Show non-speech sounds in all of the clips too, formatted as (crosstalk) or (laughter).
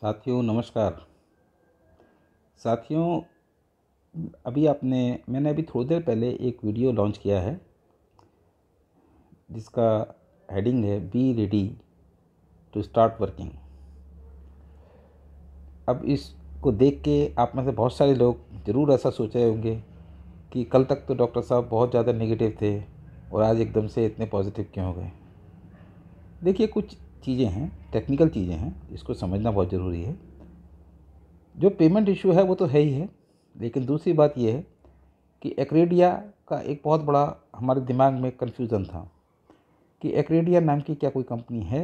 साथियों नमस्कार साथियों अभी आपने मैंने अभी थोड़ी देर पहले एक वीडियो लॉन्च किया है जिसका हेडिंग है be ready to start working अब इसको देख के आप में से बहुत सारे लोग ज़रूर ऐसा सोचे होंगे कि कल तक तो डॉक्टर साहब बहुत ज़्यादा नेगेटिव थे और आज एकदम से इतने पॉजिटिव क्यों हो गए देखिए कुछ चीज़ें हैं टेक्निकल चीज़ें हैं इसको समझना बहुत ज़रूरी है जो पेमेंट इशू है वो तो है ही है लेकिन दूसरी बात यह है कि एक्रेडिया का एक बहुत बड़ा हमारे दिमाग में कन्फ्यूज़न था कि एक्रेडिया नाम की क्या कोई कंपनी है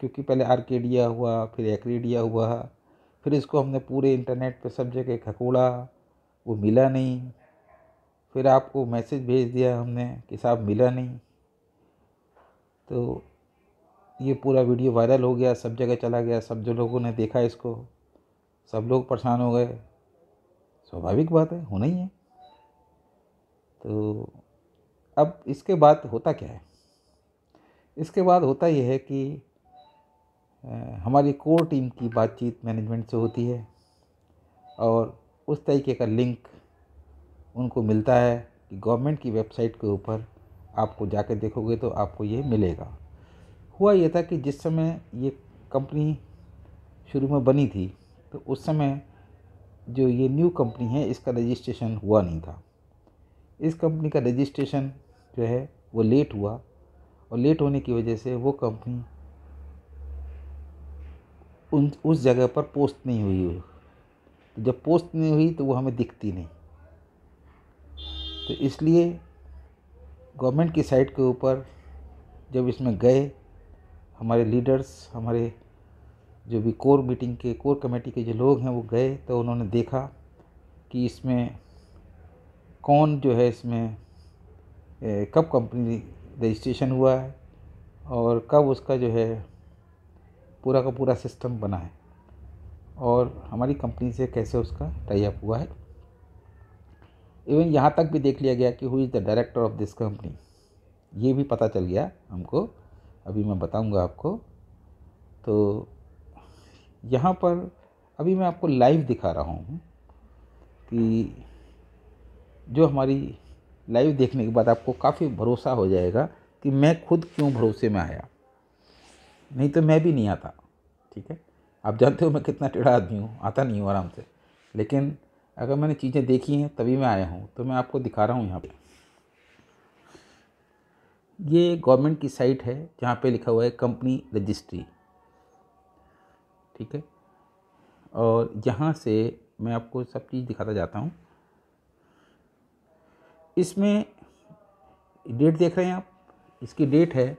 क्योंकि पहले आर्केडिया हुआ फिर एक्रेडिया हुआ फिर इसको हमने पूरे इंटरनेट पे सब जगह खकोड़ा वो मिला नहीं फिर आपको मैसेज भेज दिया हमने कि साहब मिला नहीं तो ये पूरा वीडियो वायरल हो गया सब जगह चला गया सब जो लोगों ने देखा इसको सब लोग परेशान हो गए स्वाभाविक बात है होना ही है तो अब इसके बाद होता क्या है इसके बाद होता यह है कि हमारी कोर टीम की बातचीत मैनेजमेंट से होती है और उस तरीके का लिंक उनको मिलता है कि गवर्नमेंट की वेबसाइट के ऊपर आपको जाके देखोगे तो आपको ये मिलेगा हुआ यह था कि जिस समय ये कंपनी शुरू में बनी थी तो उस समय जो ये न्यू कंपनी है इसका रजिस्ट्रेशन हुआ नहीं था इस कंपनी का रजिस्ट्रेशन जो है वो लेट हुआ और लेट होने की वजह से वो कंपनी उन उस जगह पर पोस्ट नहीं हुई हुई तो जब पोस्ट नहीं हुई तो वो हमें दिखती नहीं तो इसलिए गवर्नमेंट की साइट के ऊपर जब इसमें गए हमारे लीडर्स हमारे जो भी कोर मीटिंग के कोर कमेटी के जो लोग हैं वो गए तो उन्होंने देखा कि इसमें कौन जो है इसमें कब कंपनी रजिस्ट्रेशन हुआ है और कब उसका जो है पूरा का पूरा सिस्टम बना है और हमारी कंपनी से कैसे उसका टाइप हुआ है इवन यहाँ तक भी देख लिया गया कि who is the director of this company ये भी पता चल गया हमको अभी मैं बताऊंगा आपको तो यहाँ पर अभी मैं आपको लाइव दिखा रहा हूँ कि जो हमारी लाइव देखने के बाद आपको काफ़ी भरोसा हो जाएगा कि मैं खुद क्यों भरोसे में आया नहीं तो मैं भी नहीं आता ठीक है आप जानते हो मैं कितना टेढ़ा आदमी हूँ आता नहीं हूँ आराम से लेकिन अगर मैंने चीज़ें देखी हैं तभी मैं आया हूँ तो मैं आपको दिखा रहा हूँ यहाँ पर ये गवर्नमेंट की साइट है जहाँ पे लिखा हुआ है कंपनी रजिस्ट्री ठीक है और यहाँ से मैं आपको सब चीज़ दिखाता जाता हूँ इसमें डेट देख रहे हैं आप इसकी डेट है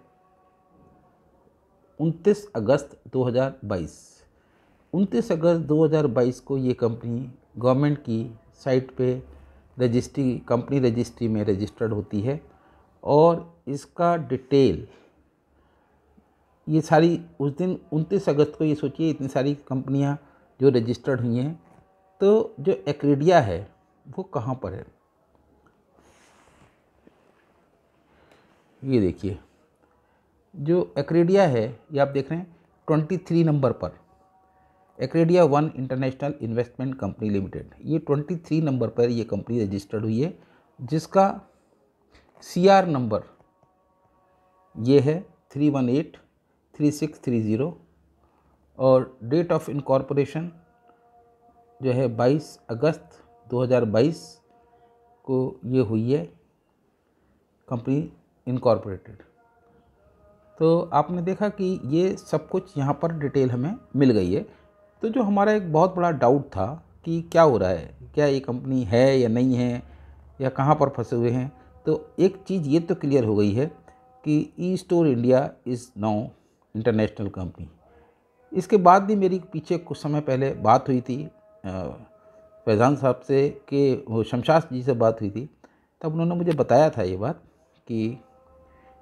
29 अगस्त 2022 29 अगस्त 2022 को ये कंपनी गवर्नमेंट की साइट पे रजिस्ट्री कंपनी रजिस्ट्री में रजिस्टर्ड होती है और इसका डिटेल ये सारी उस दिन उनतीस अगस्त को ये सोचिए इतनी सारी कंपनियां जो रजिस्टर्ड हुई हैं तो जो एक्रीडिया है वो कहाँ पर है ये देखिए जो एक्रीडिया है ये आप देख रहे हैं ट्वेंटी थ्री नंबर पर Acredia one international investment company limited ये ट्वेंटी थ्री नंबर पर ये कंपनी रजिस्टर्ड हुई है जिसका सी आर नंबर ये है three one eight three six three zero और डेट ऑफ इनकॉर्पोरेशन जो है 22 अगस्त 2022 को ये हुई है कंपनी इनकॉर्पोरेटेड तो आपने देखा कि ये सब कुछ यहाँ पर डिटेल हमें मिल गई है तो जो हमारा एक बहुत बड़ा डाउट था कि क्या हो रहा है क्या ये कंपनी है या नहीं है या कहाँ पर फंसे हुए हैं तो एक चीज़ ये तो क्लियर हो गई है कि E store India is now international company इसके बाद भी मेरी पीछे कुछ समय पहले बात हुई थी फैज़ान साहब से कि वो शमशाद जी से बात हुई थी तब उन्होंने मुझे बताया था ये बात कि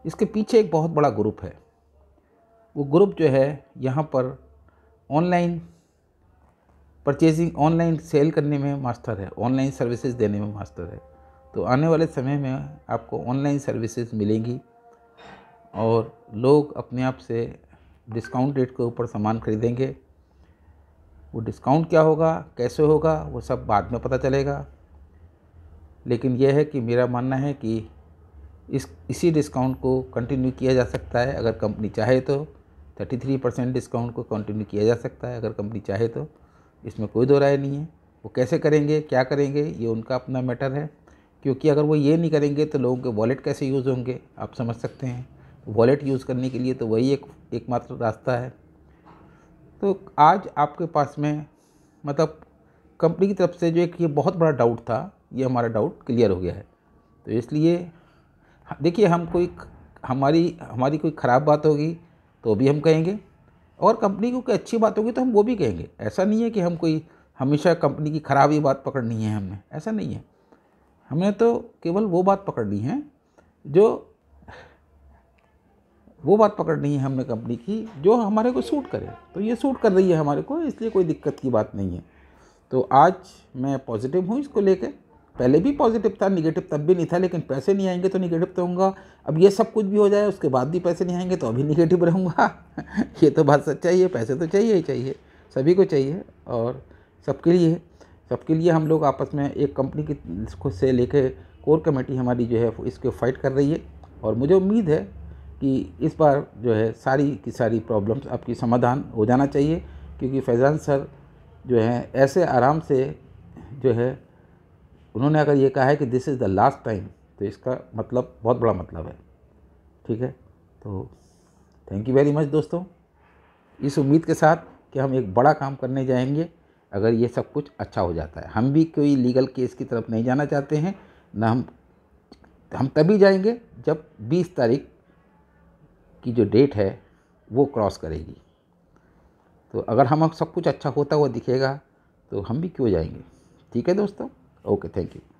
इसके पीछे एक बहुत बड़ा ग्रुप है वो ग्रुप जो है यहाँ पर ऑनलाइन परचेजिंग ऑनलाइन सेल करने में मास्टर है ऑनलाइन सर्विसेज देने में मास्टर है तो आने वाले समय में आपको ऑनलाइन सर्विसेज मिलेंगी और लोग अपने आप से डिस्काउंट रेट के ऊपर सामान खरीदेंगे वो डिस्काउंट क्या होगा कैसे होगा वो सब बाद में पता चलेगा लेकिन यह है कि मेरा मानना है कि इस इसी डिस्काउंट को कंटिन्यू किया जा सकता है अगर कंपनी चाहे तो 33 परसेंट डिस्काउंट को कंटिन्यू किया जा सकता है अगर कंपनी चाहे तो इसमें कोई दो राय नहीं है वो कैसे करेंगे क्या करेंगे ये उनका अपना मैटर है क्योंकि अगर वो ये नहीं करेंगे तो लोगों के वॉलेट कैसे यूज़ होंगे आप समझ सकते हैं वॉलेट यूज़ करने के लिए तो वही एक एकमात्र रास्ता है तो आज आपके पास में मतलब कंपनी की तरफ से जो एक ये बहुत बड़ा डाउट था ये हमारा डाउट क्लियर हो गया है तो इसलिए देखिए हम कोई हमारी हमारी कोई ख़राब बात होगी तो भी हम कहेंगे और कंपनी को कोई अच्छी बात होगी तो हम वो भी कहेंगे ऐसा नहीं है कि हम कोई हमेशा कंपनी की खराब ही बात पकड़नी है हमने ऐसा नहीं है हमने तो केवल वो बात पकड़नी है जो वो बात पकड़नी है हमने कंपनी की जो हमारे को सूट करे तो ये सूट कर रही है हमारे को इसलिए कोई दिक्कत की बात नहीं है तो आज मैं पॉजिटिव हूँ इसको लेकर पहले भी पॉजिटिव था निगेटिव तब भी नहीं था लेकिन पैसे नहीं आएंगे तो निगेटिव तो होंगे अब ये सब कुछ भी हो जाए उसके बाद भी पैसे नहीं आएंगे तो अभी निगेटिव रहूँगा (laughs) ये तो बात सच्चाई है पैसे तो चाहिए ही चाहिए सभी को चाहिए और सबके लिए सबके लिए हम लोग आपस में एक कंपनी की खुद से लेके कोर कमेटी हमारी जो है इसको फाइट कर रही है और मुझे उम्मीद है कि इस बार जो है सारी की सारी प्रॉब्लम्स आपकी समाधान हो जाना चाहिए क्योंकि फैज़ान सर जो है ऐसे आराम से जो है उन्होंने अगर ये कहा है कि this is the last time तो इसका मतलब बहुत बड़ा मतलब है ठीक है तो थैंक यू वेरी मच दोस्तों इस उम्मीद के साथ कि हम एक बड़ा काम करने जाएंगे अगर ये सब कुछ अच्छा हो जाता है हम भी कोई लीगल केस की तरफ नहीं जाना चाहते हैं ना हम हम तभी जाएंगे जब 20 तारीख की जो डेट है वो क्रॉस करेगी तो अगर हम सब कुछ अच्छा होता हुआ दिखेगा तो हम भी क्यों जाएंगे ठीक है दोस्तों Okay, thank you.